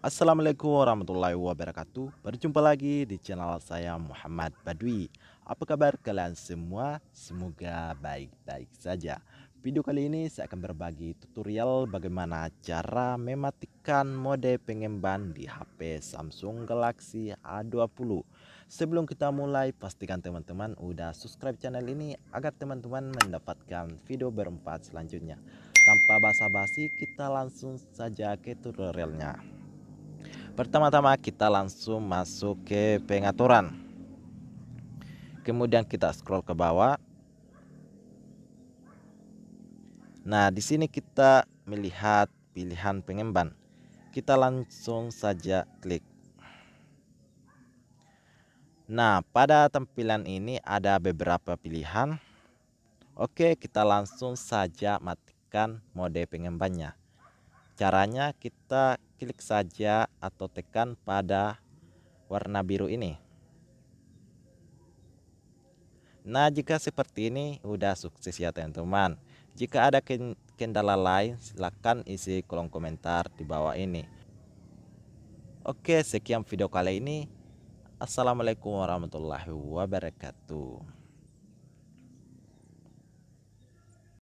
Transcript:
Assalamualaikum warahmatullahi wabarakatuh Berjumpa lagi di channel saya Muhammad Badwi. Apa kabar kalian semua? Semoga baik-baik saja Video kali ini saya akan berbagi tutorial bagaimana cara mematikan mode pengemban di HP Samsung Galaxy A20 Sebelum kita mulai pastikan teman-teman udah subscribe channel ini Agar teman-teman mendapatkan video berempat selanjutnya tanpa basa-basi kita langsung saja ke tutorialnya Pertama-tama kita langsung masuk ke pengaturan. Kemudian kita scroll ke bawah. Nah, di sini kita melihat pilihan pengemban. Kita langsung saja klik. Nah, pada tampilan ini ada beberapa pilihan. Oke, kita langsung saja matikan mode pengembannya. Caranya kita klik saja atau tekan pada warna biru ini. Nah jika seperti ini udah sukses ya teman-teman. Jika ada kendala lain silahkan isi kolom komentar di bawah ini. Oke sekian video kali ini. Assalamualaikum warahmatullahi wabarakatuh.